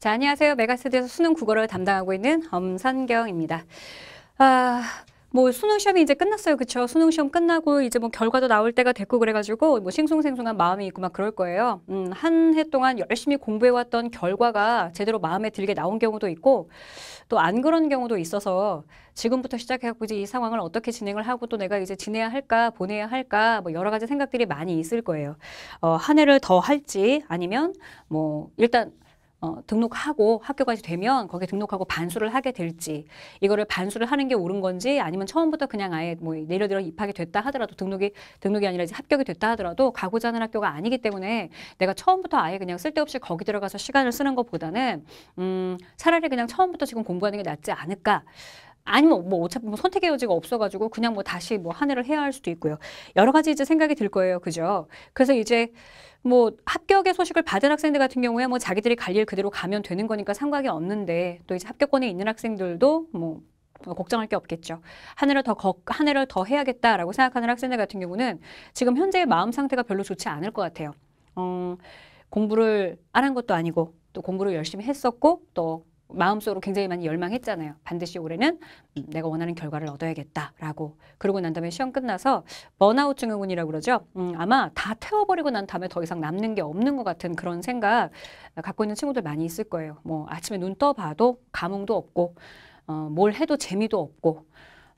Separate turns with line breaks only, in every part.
자, 안녕하세요. 메가스드에서 수능 국어를 담당하고 있는 엄선경입니다. 아, 뭐 수능 시험이 이제 끝났어요. 그렇죠? 수능 시험 끝나고 이제 뭐 결과도 나올 때가 됐고 그래 가지고 뭐 싱숭생숭한 마음이 있고 막 그럴 거예요. 음, 한 해 동안 열심히 공부해 왔던 결과가 제대로 마음에 들게 나온 경우도 있고 또 안 그런 경우도 있어서 지금부터 시작해 갖고 이제 이 상황을 어떻게 진행을 하고 또 내가 이제 지내야 할까, 보내야 할까 뭐 여러 가지 생각들이 많이 있을 거예요. 어, 한 해를 더 할지 아니면 뭐 일단 어, 등록하고 학교까지 되면 거기에 등록하고 반수를 하게 될지 이거를 반수를 하는 게 옳은 건지 아니면 처음부터 그냥 아예 뭐 내려들어 입학이 됐다 하더라도 등록이 등록이 아니라 이제 합격이 됐다 하더라도 가고자 하는 학교가 아니기 때문에 내가 처음부터 아예 그냥 쓸데없이 거기 들어가서 시간을 쓰는 것보다는 음, 차라리 그냥 처음부터 지금 공부하는 게 낫지 않을까 아니면 뭐 어차피 뭐 선택의 여지가 없어가지고 그냥 뭐 다시 뭐 하늘을 해야 할 수도 있고요. 여러 가지 이제 생각이 들 거예요. 그죠? 그래서 이제 뭐 합격의 소식을 받은 학생들 같은 경우에 뭐 자기들이 갈 일 그대로 가면 되는 거니까 상관이 없는데 또 이제 합격권에 있는 학생들도 뭐, 뭐 걱정할 게 없겠죠. 한 해를 더, 한 해를 더 해야겠다라고 생각하는 학생들 같은 경우는 지금 현재의 마음 상태가 별로 좋지 않을 것 같아요. 어, 공부를 안 한 것도 아니고 또 공부를 열심히 했었고 또 마음속으로 굉장히 많이 열망했잖아요. 반드시 올해는 음, 내가 원하는 결과를 얻어야겠다라고. 그러고 난 다음에 시험 끝나서 번아웃 증후군이라고 그러죠. 음, 아마 다 태워버리고 난 다음에 더 이상 남는 게 없는 것 같은 그런 생각 아, 갖고 있는 친구들 많이 있을 거예요. 뭐 아침에 눈 떠봐도 감흥도 없고 어, 뭘 해도 재미도 없고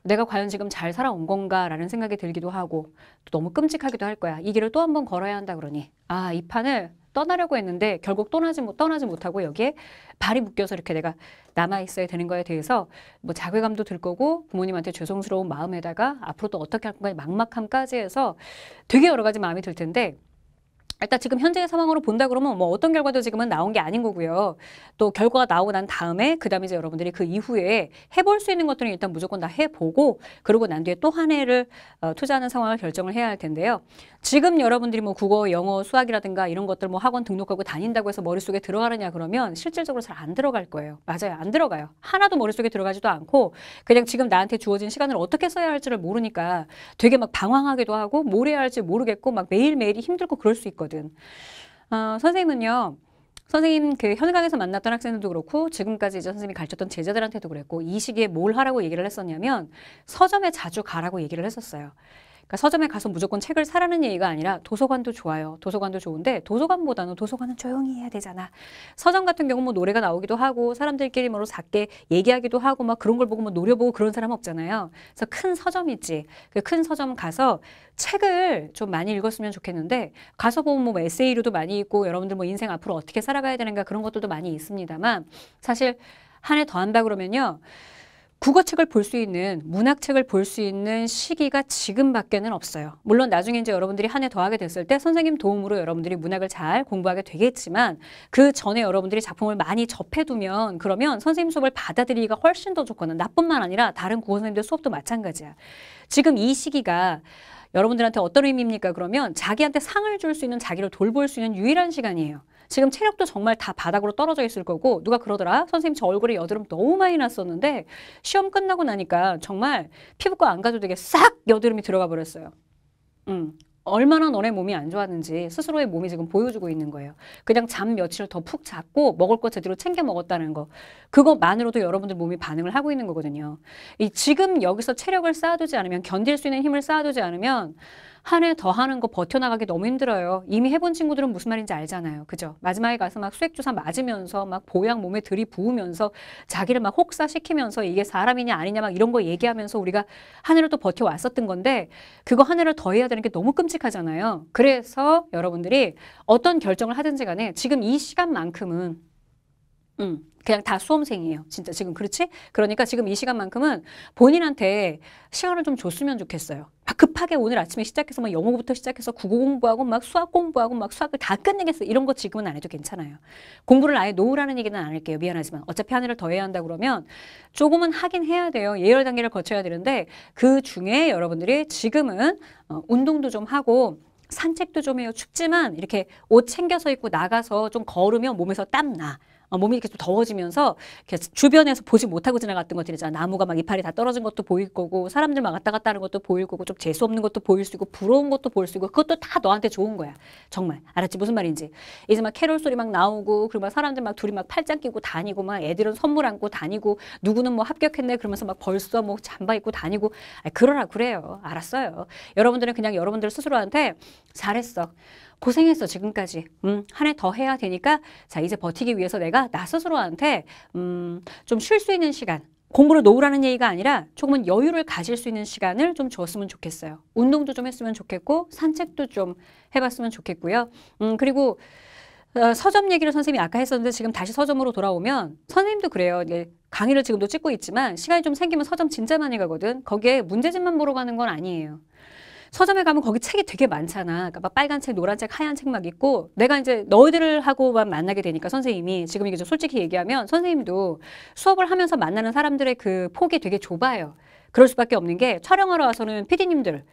내가 과연 지금 잘 살아온 건가라는 생각이 들기도 하고 또 너무 끔찍하기도 할 거야. 이 길을 또 한 번 걸어야 한다 그러니 아 이 판을 떠나려고 했는데 결국 떠나지 못 떠나지 못하고 여기에 발이 묶여서 이렇게 내가 남아 있어야 되는 거에 대해서 뭐 자괴감도 들 거고 부모님한테 죄송스러운 마음에다가 앞으로 또 어떻게 할 건가 막막함까지 해서 되게 여러 가지 마음이 들 텐데 일단 지금 현재의 상황으로 본다 그러면 뭐 어떤 결과도 지금은 나온 게 아닌 거고요. 또 결과가 나오고 난 다음에 그다음에 이제 여러분들이 그 이후에 해볼 수 있는 것들은 일단 무조건 다 해보고 그러고 난 뒤에 또 한 해를 어, 투자하는 상황을 결정을 해야 할 텐데요. 지금 여러분들이 뭐 국어, 영어, 수학이라든가 이런 것들 뭐 학원 등록하고 다닌다고 해서 머릿속에 들어가느냐 그러면 실질적으로 잘 안 들어갈 거예요. 맞아요. 안 들어가요. 하나도 머릿속에 들어가지도 않고 그냥 지금 나한테 주어진 시간을 어떻게 써야 할지를 모르니까 되게 막 방황하기도 하고 뭘 해야 할지 모르겠고 막 매일매일이 힘들고 그럴 수 있거든요. 있거든. 어, 선생님은요. 선생님 그현관에서 만났던 학생들도 그렇고 지금까지 이제 선생님이 가르쳤던 제자들한테도 그랬고 이 시기에 뭘 하라고 얘기를 했었냐면 서점에 자주 가라고 얘기를 했었어요. 그러니까 서점에 가서 무조건 책을 사라는 얘기가 아니라 도서관도 좋아요. 도서관도 좋은데 도서관보다는 도서관은 조용히 해야 되잖아. 서점 같은 경우 뭐 노래가 나오기도 하고 사람들끼리 뭐로 작게 얘기하기도 하고 막 그런 걸 보고 뭐 노려보고 그런 사람 없잖아요. 그래서 큰 서점이지. 그 큰 서점 가서 책을 좀 많이 읽었으면 좋겠는데 가서 보면 뭐 에세이류도 많이 있고 여러분들 뭐 인생 앞으로 어떻게 살아가야 되는가 그런 것들도 많이 있습니다만 사실 한 해 더 한다 그러면요. 국어책을 볼 수 있는 문학책을 볼 수 있는 시기가 지금밖에는 없어요. 물론 나중에 이제 여러분들이 한 해 더 하게 됐을 때 선생님 도움으로 여러분들이 문학을 잘 공부하게 되겠지만 그 전에 여러분들이 작품을 많이 접해두면 그러면 선생님 수업을 받아들이기가 훨씬 더 좋거나 나뿐만 아니라 다른 국어 선생님들 수업도 마찬가지야. 지금 이 시기가 여러분들한테 어떤 의미입니까? 그러면 자기한테 상을 줄 수 있는 자기를 돌볼 수 있는 유일한 시간이에요. 지금 체력도 정말 다 바닥으로 떨어져 있을 거고 누가 그러더라 선생님 저 얼굴에 여드름 너무 많이 났었는데 시험 끝나고 나니까 정말 피부과 안 가도 되게 싹 여드름이 들어가 버렸어요. 음. 얼마나 너네 몸이 안 좋았는지 스스로의 몸이 지금 보여주고 있는 거예요. 그냥 잠 며칠 더 푹 잤고 먹을 거 제대로 챙겨 먹었다는 거. 그것만으로도 여러분들 몸이 반응을 하고 있는 거거든요. 이 지금 여기서 체력을 쌓아두지 않으면 견딜 수 있는 힘을 쌓아두지 않으면 한해더 하는 거 버텨나가기 너무 힘들어요. 이미 해본 친구들은 무슨 말인지 알잖아요. 그죠? 마지막에 가서 막 수액주사 맞으면서 막 보약 몸에 들이부으면서 자기를 막 혹사시키면서 이게 사람이냐 아니냐 막 이런 거 얘기하면서 우리가 한 해를 또 버텨왔었던 건데 그거 한 해를 더 해야 되는 게 너무 끔찍하잖아요. 그래서 여러분들이 어떤 결정을 하든지 간에 지금 이 시간만큼은 음, 그냥 다 수험생이에요. 진짜 지금 그렇지? 그러니까 지금 이 시간만큼은 본인한테 시간을 좀 줬으면 좋겠어요. 막 급하게 오늘 아침에 시작해서 막 영어부터 시작해서 국어 공부하고 막 수학 공부하고 막 수학을 다 끝내겠어. 이런 거 지금은 안 해도 괜찮아요. 공부를 아예 놓으라는 얘기는 안 할게요. 미안하지만. 어차피 하늘을 더 해야 한다 그러면 조금은 하긴 해야 돼요. 예열 단계를 거쳐야 되는데 그 중에 여러분들이 지금은 어, 운동도 좀 하고 산책도 좀 해요. 춥지만 이렇게 옷 챙겨서 입고 나가서 좀 걸으면 몸에서 땀 나. 어, 몸이 이렇게 좀 더워지면서 이렇게 주변에서 보지 못하고 지나갔던 것들 이잖아 나무가 막 이파리 다 떨어진 것도 보일 거고 사람들 막 왔다 갔다 하는 것도 보일 거고 좀 재수 없는 것도 보일 수 있고 부러운 것도 보일 수 있고 그것도 다 너한테 좋은 거야. 정말. 알았지? 무슨 말인지. 이제 막 캐롤 소리 막 나오고 그리고 막 사람들 막 둘이 막 팔짱 끼고 다니고 막 애들은 선물 안고 다니고 누구는 뭐 합격했네 그러면서 막 벌써 뭐 잠바 입고 다니고 아, 그러라 그래요. 알았어요. 여러분들은 그냥 여러분들 스스로한테 잘했어. 고생했어 지금까지 음, 한해 더 해야 되니까 자 이제 버티기 위해서 내가 나 스스로한테 음, 좀 쉴 수 있는 시간 공부를 놓으라는 얘기가 아니라 조금은 여유를 가질 수 있는 시간을 좀 줬으면 좋겠어요. 운동도 좀 했으면 좋겠고 산책도 좀 해봤으면 좋겠고요. 음 그리고 어, 서점 얘기를 선생님이 아까 했었는데 지금 다시 서점으로 돌아오면 선생님도 그래요. 네, 강의를 지금도 찍고 있지만 시간이 좀 생기면 서점 진짜 많이 가거든. 거기에 문제집만 보러 가는 건 아니에요. 서점에 가면 거기 책이 되게 많잖아. 그러니까 막 빨간 책, 노란 책, 하얀 책 막 있고 내가 이제 너희들을 하고만 만나게 되니까 선생님이 지금 이게 좀 솔직히 얘기하면 선생님도 수업을 하면서 만나는 사람들의 그 폭이 되게 좁아요. 그럴 수밖에 없는 게 촬영하러 와서는 피디님들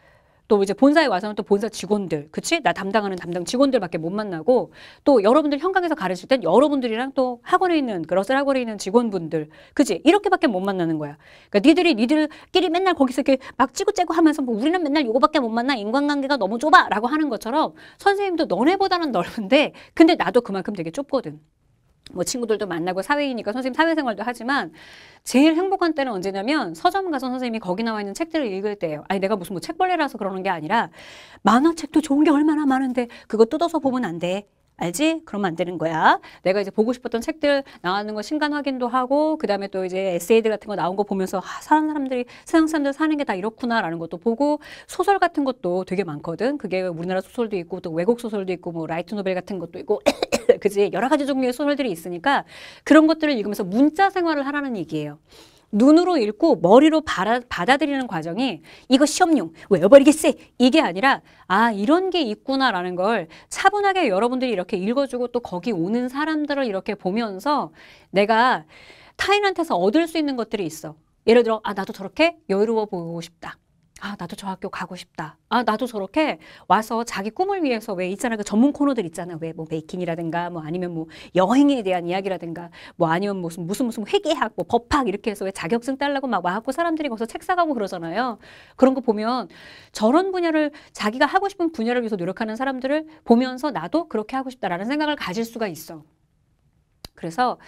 또 이제 본사에 와서는 또 본사 직원들, 그치? 나 담당하는 담당 직원들밖에 못 만나고 또 여러분들 현강에서 가르칠 땐 여러분들이랑 또 학원에 있는 그러셀 학원에 있는 직원분들, 그치? 이렇게밖에 못 만나는 거야. 그러니까 니들이 니들끼리 맨날 거기서 이렇게 막 찌고째고 하면서 뭐 우리는 맨날 요거밖에 못 만나 인간관계가 너무 좁아라고 하는 것처럼 선생님도 너네보다는 넓은데 근데 나도 그만큼 되게 좁거든. 뭐 친구들도 만나고 사회이니까 선생님 사회생활도 하지만 제일 행복한 때는 언제냐면 서점 가서 선생님이 거기 나와 있는 책들을 읽을 때예요. 아니 내가 무슨 뭐 책벌레라서 그러는 게 아니라 만화책도 좋은 게 얼마나 많은데 그거 뜯어서 보면 안 돼. 알지? 그러면 안 되는 거야. 내가 이제 보고 싶었던 책들 나오는 거 신간 확인도 하고 그다음에 또 이제 에세이들 같은 거 나온 거 보면서 아, 사는 사람들이 세상 사람들 사는 게 다 이렇구나라는 것도 보고 소설 같은 것도 되게 많거든. 그게 우리나라 소설도 있고 또 외국 소설도 있고 뭐 라이트 노벨 같은 것도 있고 그지 여러 가지 종류의 소설들이 있으니까 그런 것들을 읽으면서 문자 생활을 하라는 얘기예요. 눈으로 읽고 머리로 받아, 받아들이는 과정이 이거 시험용 외버리겠어 이게 아니라 아 이런 게 있구나라는 걸 차분하게 여러분들이 이렇게 읽어주고 또 거기 오는 사람들을 이렇게 보면서 내가 타인한테서 얻을 수 있는 것들이 있어 예를 들어 아 나도 저렇게 여유로워 보고 싶다 아, 나도 저 학교 가고 싶다. 아, 나도 저렇게 와서 자기 꿈을 위해서 왜 있잖아. 그 전문 코너들 있잖아. 왜뭐 베이킹이라든가 뭐 아니면 뭐 여행에 대한 이야기라든가 뭐 아니면 무슨 무슨 무슨 회계학 뭐 법학 이렇게 해서 왜 자격증 딸라고 막 와갖고 사람들이 거기서 책 사가고 그러잖아요. 그런 거 보면 저런 분야를 자기가 하고 싶은 분야를 위해서 노력하는 사람들을 보면서 나도 그렇게 하고 싶다라는 생각을 가질 수가 있어. 그래서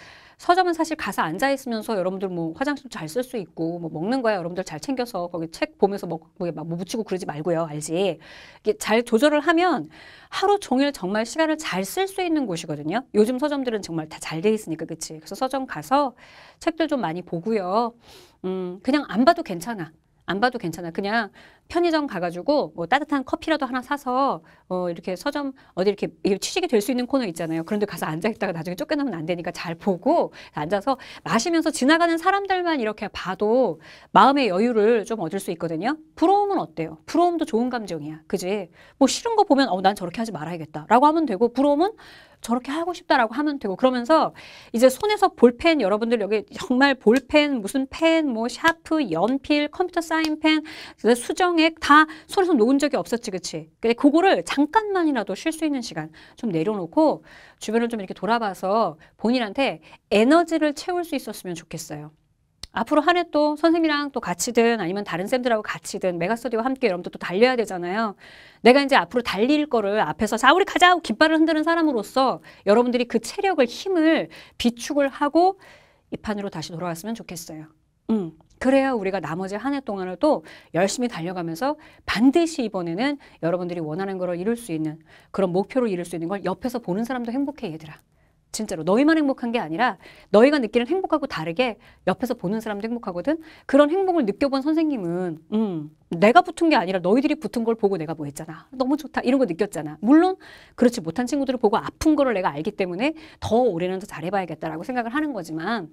서점은 사실 가서 앉아 있으면서 여러분들 뭐 화장실 잘쓸 수 있고 뭐 먹는 거야 여러분들 잘 챙겨서 거기 책 보면서 먹, 뭐, 막뭐 묻히고 그러지 말고요 알지 이게 잘 조절을 하면 하루 종일 정말 시간을 잘 쓸 수 있는 곳이거든요 요즘 서점들은 정말 다 잘 돼 있으니까 그치 그래서 서점 가서 책들 좀 많이 보고요 음 그냥 안 봐도 괜찮아 안 봐도 괜찮아. 그냥 편의점 가가지고 뭐 따뜻한 커피라도 하나 사서 어 이렇게 서점 어디 이렇게 취직이 될 수 있는 코너 있잖아요. 그런데 가서 앉아 있다가 나중에 쫓겨나면 안 되니까 잘 보고 앉아서 마시면서 지나가는 사람들만 이렇게 봐도 마음의 여유를 좀 얻을 수 있거든요. 부러움은 어때요? 부러움도 좋은 감정이야. 그지? 뭐 싫은 거 보면 어 난 저렇게 하지 말아야겠다라고 하면 되고 부러움은 저렇게 하고 싶다라고 하면 되고 그러면서 이제 손에서 볼펜 여러분들 여기 정말 볼펜 무슨 펜 뭐 샤프 연필 컴퓨터 사인펜 수정 성액 다 손에서 놓은 적이 없었지 그치 근데 그거를 잠깐만이라도 쉴 수 있는 시간 좀 내려놓고 주변을 좀 이렇게 돌아봐서 본인한테 에너지를 채울 수 있었으면 좋겠어요 앞으로 한 해 또 선생님이랑 또 같이든 아니면 다른 쌤들하고 같이든 메가스터디와 함께 여러분들 또 달려야 되잖아요. 내가 이제 앞으로 달릴 거를 앞에서 자 우리 가자 하고 깃발을 흔드는 사람으로서 여러분들이 그 체력을 힘을 비축을 하고 이 판으로 다시 돌아왔으면 좋겠어요. 음. 그래야 우리가 나머지 한 해 동안에도 열심히 달려가면서 반드시 이번에는 여러분들이 원하는 걸 이룰 수 있는 그런 목표로 이룰 수 있는 걸 옆에서 보는 사람도 행복해 얘들아. 진짜로 너희만 행복한 게 아니라 너희가 느끼는 행복하고 다르게 옆에서 보는 사람도 행복하거든. 그런 행복을 느껴본 선생님은 음, 내가 붙은 게 아니라 너희들이 붙은 걸 보고 내가 뭐 했잖아. 너무 좋다. 이런 거 느꼈잖아. 물론 그렇지 못한 친구들을 보고 아픈 거를 내가 알기 때문에 더 올해는 더 잘해봐야겠다라고 생각을 하는 거지만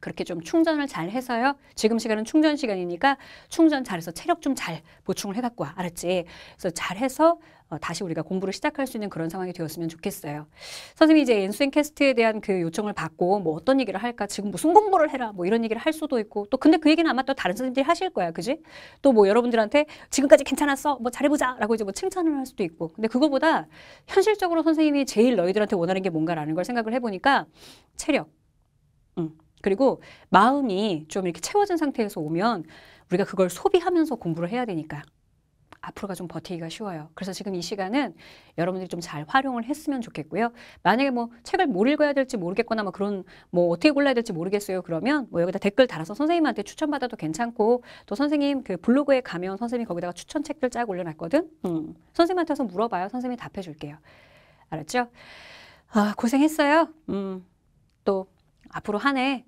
그렇게 좀 충전을 잘 해서요. 지금 시간은 충전 시간이니까 충전 잘해서 체력 좀 잘 보충을 해갖고 와. 알았지? 그래서 잘해서 어, 다시 우리가 공부를 시작할 수 있는 그런 상황이 되었으면 좋겠어요. 선생님이 이제 인수인 캐스트에 대한 그 요청을 받고 뭐 어떤 얘기를 할까 지금 무슨 공부를 해라 뭐 이런 얘기를 할 수도 있고 또 근데 그 얘기는 아마 또 다른 선생님들이 하실 거야 그지? 또 뭐 여러분들한테 지금까지 괜찮았어 뭐 잘해보자 라고 이제 뭐 칭찬을 할 수도 있고 근데 그거보다 현실적으로 선생님이 제일 너희들한테 원하는 게 뭔가라는 걸 생각을 해보니까 체력 그리고 마음이 좀 이렇게 채워진 상태에서 오면 우리가 그걸 소비하면서 공부를 해야 되니까 앞으로가 좀 버티기가 쉬워요. 그래서 지금 이 시간은 여러분들이 좀 잘 활용을 했으면 좋겠고요. 만약에 뭐 책을 뭘 읽어야 될지 모르겠거나 뭐 그런 뭐 어떻게 골라야 될지 모르겠어요. 그러면 뭐 여기다 댓글 달아서 선생님한테 추천받아도 괜찮고 또 선생님 그 블로그에 가면 선생님이 거기다가 추천 책들 쫙 올려놨거든. 음. 선생님한테 서 물어봐요. 선생님이 답해 줄게요. 알았죠? 아, 고생했어요. 음. 또 앞으로 한 해잘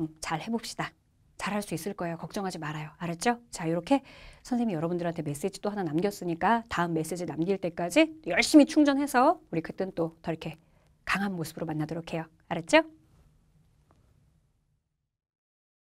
음, 해봅시다. 잘할 수 있을 거예요. 걱정하지 말아요. 알았죠? 자, 이렇게 선생님이 여러분들한테 메시지 또 하나 남겼으니까 다음 메시지 남길 때까지 열심히 충전해서 우리 그땐 또 더 이렇게 강한 모습으로 만나도록 해요. 알았죠?